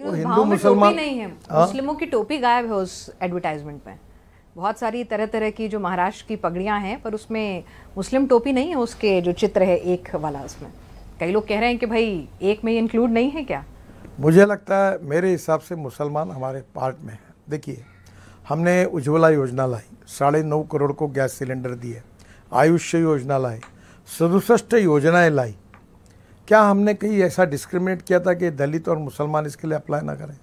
लेकिन हिंदू मुसलमान नहीं है हाँ। मुस्लिमों की टोपी गायब है उस एडवर्टाइजमेंट में बहुत सारी तरह तरह की जो महाराष्ट्र की पगड़ियाँ हैं पर उसमें मुस्लिम टोपी नहीं है उसके जो चित्र है एक वाला उसमें कई लोग कह रहे हैं कि भाई एक में इंक्लूड नहीं है क्या मुझे लगता है मेरे हिसाब से मुसलमान हमारे पार्ट में है देखिए हमने उज्ज्वला योजना लाई साढ़े नौ करोड़ को गैस सिलेंडर दिए आयुष्य योजना लाई सदुसठ योजनाएं लाई क्या हमने कहीं ऐसा डिस्क्रिमिनेट किया था कि दलित और मुसलमान इसके लिए अप्लाई ना करें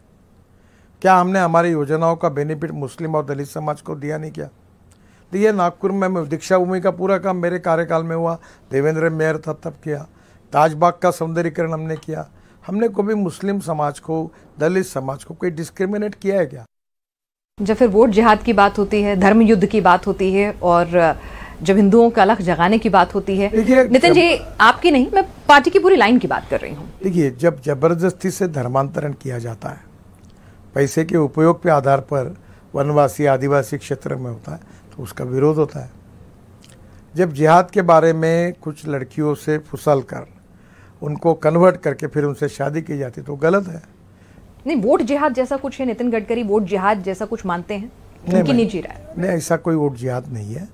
क्या हमने हमारी योजनाओं का बेनिफिट मुस्लिम और दलित समाज को दिया नहीं क्या तो ये नागपुर में दीक्षा भूमि का पूरा काम मेरे कार्यकाल में हुआ देवेंद्र मेयर था तब किया ताजबाग का सौंदर्यीकरण हमने किया हमने कभी मुस्लिम समाज को दलित समाज को कोई डिस्क्रिमिनेट किया है क्या जब फिर वोट जिहाद की बात होती है धर्म युद्ध की बात होती है और जब हिंदुओं का अलग जगाने की बात होती है नितिन जी आपकी नहीं मैं पार्टी की पूरी लाइन की बात कर रही हूँ देखिए जब जबरदस्ती से धर्मांतरण किया जाता है पैसे के उपयोग के आधार पर वनवासी आदिवासी क्षेत्र में होता है तो उसका विरोध होता है जब जिहाद के बारे में कुछ लड़कियों से फुसल कर उनको कन्वर्ट करके फिर उनसे शादी की जाती तो गलत है नहीं वोट जिहाद जैसा कुछ है नितिन गडकरी वोट जिहाद जैसा कुछ मानते हैं उनकी राय नहीं ऐसा कोई वोट जिहाद नहीं है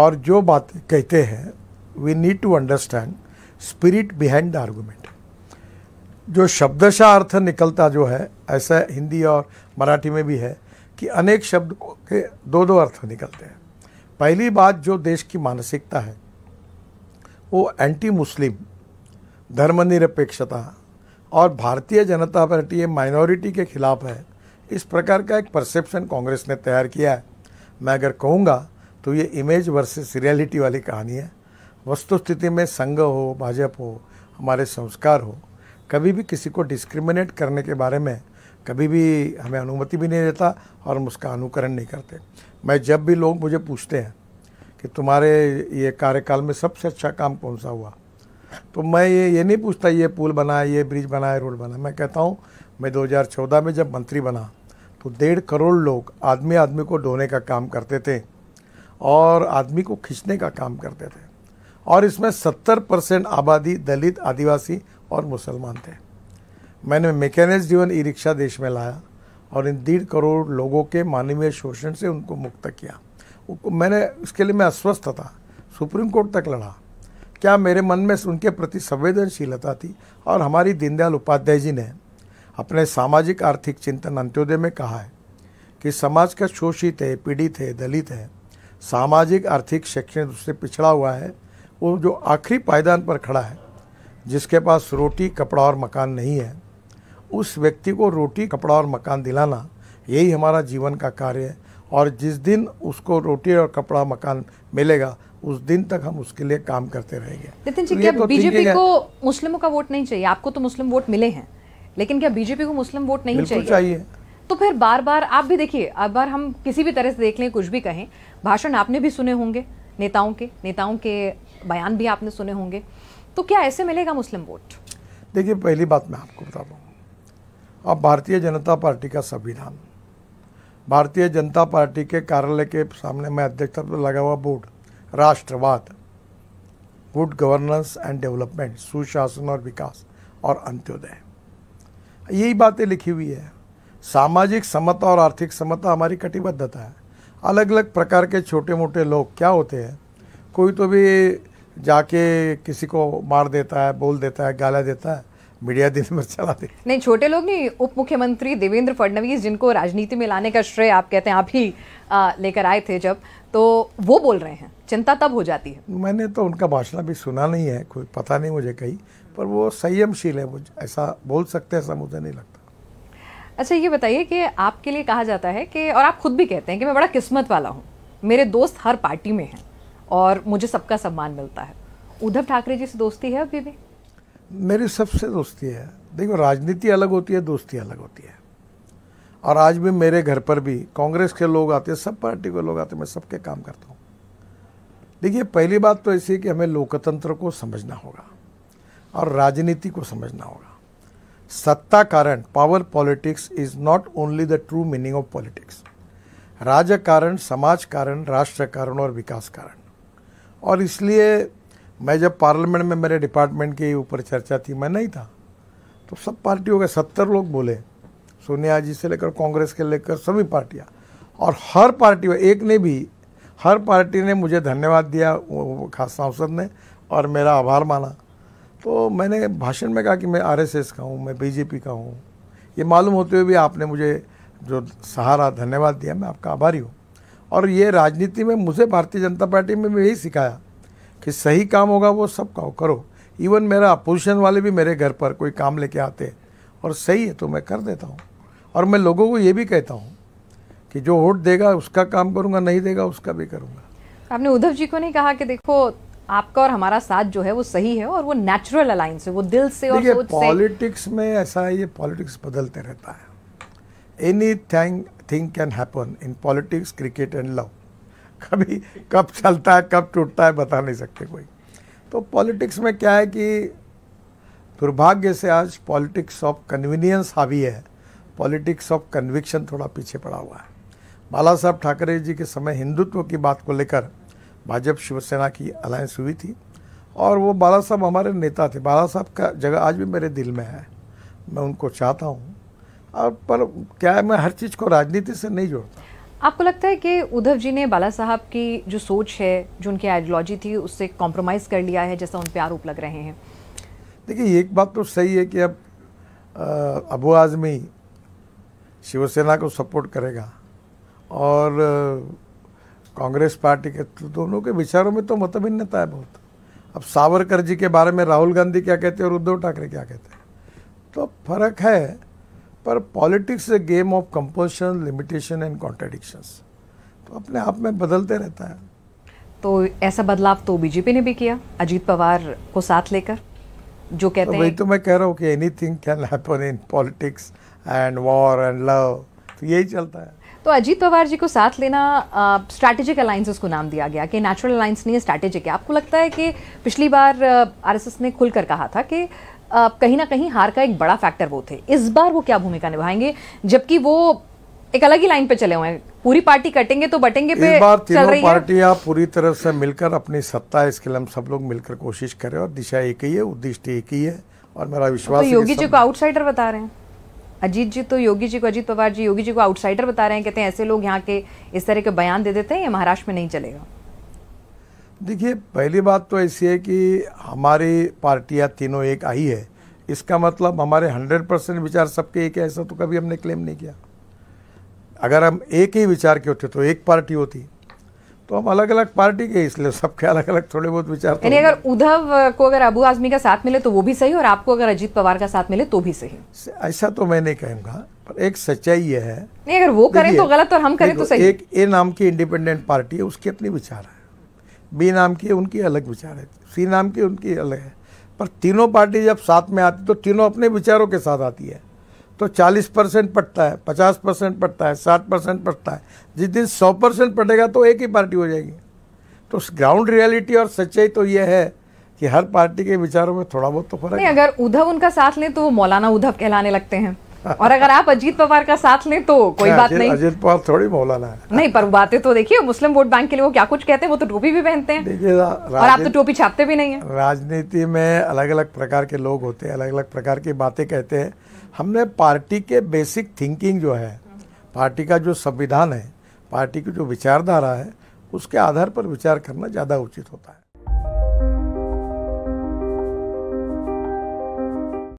और जो बात कहते हैं we need to understand spirit behind the argument जो शब्दशा अर्थ निकलता जो है ऐसा हिंदी और मराठी में भी है कि अनेक शब्द के दो दो अर्थ निकलते हैं पहली बात जो देश की मानसिकता है वो एंटी मुस्लिम धर्मनिरपेक्षता और भारतीय जनता पार्टी ये माइनॉरिटी के खिलाफ है इस प्रकार का एक परसेप्शन कांग्रेस ने तैयार किया है मैं अगर कहूँगा तो ये इमेज वर्सेस रियलिटी वाली कहानी है वस्तु स्थिति में संघ हो भाजप हो हमारे संस्कार हो कभी भी किसी को डिस्क्रिमिनेट करने के बारे में कभी भी हमें अनुमति भी नहीं देता और हम उसका अनुकरण नहीं करते मैं जब भी लोग मुझे पूछते हैं कि तुम्हारे ये कार्यकाल में सबसे अच्छा काम कौन सा हुआ तो मैं ये ये नहीं पूछता ये पुल बना ये ब्रिज बना रोड बना मैं कहता हूँ मैं 2014 में जब मंत्री बना तो डेढ़ करोड़ लोग आदमी आदमी को ढोने का काम करते थे और आदमी को खींचने का काम करते थे और इसमें 70 परसेंट आबादी दलित आदिवासी और मुसलमान थे मैंने मैकेनिक जीवन ई रिक्शा देश में लाया और इन डेढ़ करोड़ लोगों के मानवीय शोषण से उनको मुक्त किया मैंने उसके लिए मैं अस्वस्थ था सुप्रीम कोर्ट तक लड़ा क्या मेरे मन में उनके प्रति संवेदनशीलता थी और हमारी दीनदयाल उपाध्याय जी ने अपने सामाजिक आर्थिक चिंतन अंत्योदय में कहा है कि समाज का शोषित है पीड़ित है दलित है सामाजिक आर्थिक शैक्षणिक उससे पिछड़ा हुआ है वो जो आखिरी पायदान पर खड़ा है जिसके पास रोटी कपड़ा और मकान नहीं है उस व्यक्ति को रोटी कपड़ा और मकान दिलाना यही हमारा जीवन का कार्य है और जिस दिन उसको रोटी और कपड़ा मकान मिलेगा उस दिन तक हम उसके लिए काम करते रहेंगे नितिन जी तो क्या तो बीजेपी को मुस्लिमों का वोट नहीं चाहिए आपको तो मुस्लिम वोट मिले हैं लेकिन क्या बीजेपी को मुस्लिम वोट नहीं चाहिए चाहिए तो फिर बार बार आप भी देखिए अब बार हम किसी भी तरह से देख लें कुछ भी कहें भाषण आपने भी सुने होंगे नेताओं के नेताओं के बयान भी आपने सुने होंगे तो क्या ऐसे मिलेगा मुस्लिम वोट देखिए पहली बात मैं आपको बता दूँ अब भारतीय जनता पार्टी का संविधान भारतीय जनता पार्टी के कार्यालय के सामने में अध्यक्षता पर लगा हुआ बोर्ड राष्ट्रवाद गुड गवर्नेंस एंड डेवलपमेंट सुशासन और विकास और अंत्योदय यही बातें लिखी हुई है सामाजिक समता और आर्थिक समता हमारी कटिबद्धता है अलग अलग प्रकार के छोटे मोटे लोग क्या होते हैं कोई तो भी जाके किसी को मार देता है बोल देता है गाला देता है मीडिया दिन भर चला दे नहीं छोटे लोग नहीं उप मुख्यमंत्री देवेंद्र फडणवीस जिनको राजनीति में लाने का श्रेय आप कहते हैं आप ही लेकर आए थे जब तो वो बोल रहे हैं चिंता तब हो जाती है मैंने तो उनका भाषण भी सुना नहीं है कोई पता नहीं मुझे कहीं पर वो संयमशील है वो ऐसा बोल सकते हैं ऐसा मुझे नहीं लगता अच्छा ये बताइए कि आपके लिए कहा जाता है कि और आप खुद भी कहते हैं कि मैं बड़ा किस्मत वाला हूँ मेरे दोस्त हर पार्टी में हैं और मुझे सबका सम्मान मिलता है उद्धव ठाकरे जी से दोस्ती है अभी भी मेरी सबसे दोस्ती है देखो राजनीति अलग होती है दोस्ती अलग होती है और आज भी मेरे घर पर भी कांग्रेस के लोग आते हैं सब पार्टी के लोग आते हैं मैं सबके काम करता हूँ देखिए पहली बात तो ऐसी है कि हमें लोकतंत्र को समझना होगा और राजनीति को समझना होगा सत्ता कारण power politics is not only the true meaning of politics कारण समाज कारण राष्ट्र कारण और विकास कारण और इसलिए मैं जब पार्लियामेंट में मेरे डिपार्टमेंट के ऊपर चर्चा थी मैं नहीं था तो सब पार्टियों के सत्तर लोग बोले सोनिया जी से लेकर कांग्रेस के लेकर सभी पार्टियाँ और हर पार्टी एक ने भी हर पार्टी ने मुझे धन्यवाद दिया खास सांसद ने और मेरा आभार माना तो मैंने भाषण में कहा कि मैं आरएसएस का हूँ मैं बीजेपी का हूँ ये मालूम होते हुए भी आपने मुझे जो सहारा धन्यवाद दिया मैं आपका आभारी हूँ और ये राजनीति में मुझे भारतीय जनता पार्टी में भी यही सिखाया कि सही काम होगा वो सब का करो इवन मेरा अपोजिशन वाले भी मेरे घर पर कोई काम लेके आते और सही है तो मैं कर देता हूँ और मैं लोगों को ये भी कहता हूँ कि जो वोट देगा उसका काम करूँगा नहीं देगा उसका भी करूँगा आपने उद्धव जी को नहीं कहा कि देखो आपका और हमारा साथ जो है वो सही है और वो नेचुरल अलायंस है वो दिल से और सोच से पॉलिटिक्स में ऐसा है ये पॉलिटिक्स बदलते रहता है anything thing can happen in politics cricket and love कभी कब चलता है कब टूटता है बता नहीं सकते कोई तो पॉलिटिक्स में क्या है कि दुर्भाग्य से आज पॉलिटिक्स ऑफ कन्वीनियंस हावी है पॉलिटिक्स ऑफ कन्विक्शन थोड़ा पीछे पड़ा हुआ है बाला साहब ठाकरे जी के समय हिंदुत्व की बात को लेकर भाजपा शिवसेना की अलायंस हुई थी और वो बाला साहब हमारे नेता थे बाला साहब का जगह आज भी मेरे दिल में है मैं उनको चाहता हूँ और पर क्या है मैं हर चीज़ को राजनीति से नहीं जोड़ता आपको लगता है कि उद्धव जी ने बाला साहब की जो सोच है जो उनकी आइडियोलॉजी थी उससे कॉम्प्रोमाइज़ कर लिया है जैसा उन पर आरोप लग रहे हैं देखिए एक बात तो सही है कि अब अबू आज़मी शिवसेना को सपोर्ट करेगा और कांग्रेस पार्टी के तो दोनों के विचारों में तो मतभिन्नता है बहुत अब सावरकर जी के बारे में राहुल गांधी क्या कहते हैं और उद्धव ठाकरे क्या कहते हैं तो फर्क है पर politics a game of composition limitation and contradiction तो अपने आप में बदलते रहता है तो ऐसा बदलाव तो बीजेपी ने भी किया अजीत पवार को साथ लेकर जो तो कहते तो हैं वही तो मैं कह रहा हूँ कि anything can happen in politics and war and love तो यही चलता है तो अजीत पवार जी को साथ लेना स्ट्रैटेजिक अलायंस को नाम दिया गया कि नेचुरल अलायंस नहीं है स्ट्रैटेजिक है आपको लगता है कि पिछली बार आरएसएस ने खुलकर कहा था कि कहीं ना कहीं हार का एक बड़ा फैक्टर वो थे इस बार वो क्या भूमिका निभाएंगे जबकि वो एक अलग ही लाइन पे चले हुए हैं पूरी पार्टी कटेंगे तो बटेंगे पे इस बार तीनों पार्टियां पूरी तरह से मिलकर अपनी सत्ता इसके लिए हम सब लोग मिलकर कोशिश करें और दिशा एक ही है उद्दिष्ट एक ही है और मेरा तो विश्वास तो योगी जी को आउटसाइडर बता रहे हैं अजीत जी तो योगी जी को अजीत पवार जी योगी जी को आउटसाइडर बता रहे हैं कहते हैं ऐसे लोग यहाँ के इस तरह के बयान दे देते हैं ये महाराष्ट्र में नहीं चलेगा देखिए पहली बात तो ऐसी है कि हमारी पार्टियाँ तीनों एक आई है इसका मतलब हमारे हंड्रेड परसेंट विचार सबके एक है ऐसा तो कभी हमने क्लेम नहीं किया अगर हम एक ही विचार के होते तो एक पार्टी होती तो हम अलग अलग पार्टी के इसलिए सबके अलग अलग थोड़े बहुत विचार तो यानी अगर उद्धव को अगर अबू आजमी का साथ मिले तो वो भी सही और आपको अगर अजीत पवार का साथ मिले तो भी सही ऐसा तो मैं नहीं कहूंगा पर एक सच्चाई यह है नहीं अगर वो करें तो गलत और हम करें तो सही एक ए नाम की इंडिपेंडेंट पार्टी है उसकी अपनी विचार है बी नाम की उनकी अलग विचार है सी नाम की उनकी अलग है पर तीनों पार्टी जब साथ में आती तो तीनों अपने विचारों के साथ आती है तो 40 परसेंट पटता है 50 परसेंट पटता है 60 परसेंट पटता है जिस दिन 100 परसेंट पटेगा तो एक ही पार्टी हो जाएगी तो ग्राउंड रियलिटी और सच्चाई तो ये है कि हर पार्टी के विचारों में थोड़ा बहुत तो फर्क नहीं अगर उद्धव उनका साथ लें तो वो मौलाना उद्धव कहलाने लगते हैं और अगर आप अजीत पवार का साथ लें तो कोई बात नहीं अजीत पवार थोड़ी मौलाना है नहीं पर बातें तो देखिए मुस्लिम वोट बैंक के लिए वो क्या कुछ कहते हैं वो तो टोपी भी पहनते हैं और आप तो टोपी छापते भी नहीं है राजनीति में अलग अलग प्रकार के लोग होते हैं अलग अलग प्रकार की बातें कहते हैं हमने पार्टी के बेसिक थिंकिंग जो है पार्टी का जो संविधान है पार्टी की जो विचारधारा है उसके आधार पर विचार करना ज़्यादा उचित होता है